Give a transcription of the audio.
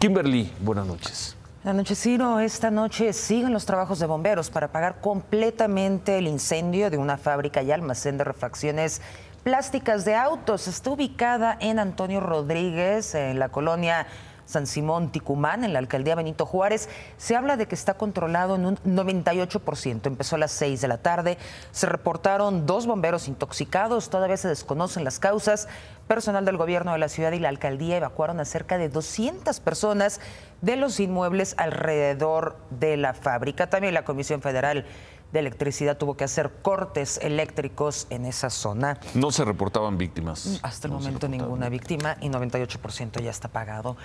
Kimberly, buenas noches. Buenas noches, Esta noche siguen los trabajos de bomberos para apagar completamente el incendio de una fábrica y almacén de refacciones plásticas de autos. Está ubicada en Antonio Rodríguez, en la colonia San Simón, Ticumán, en la alcaldía Benito Juárez, se habla de que está controlado en un 98%. Empezó a las 6 de la tarde, se reportaron dos bomberos intoxicados, todavía se desconocen las causas. Personal del gobierno de la ciudad y la alcaldía evacuaron a cerca de 200 personas de los inmuebles alrededor de la fábrica. También la Comisión Federal de Electricidad tuvo que hacer cortes eléctricos en esa zona. No se reportaban víctimas. Hasta el momento ninguna víctima y 98% ya está pagado.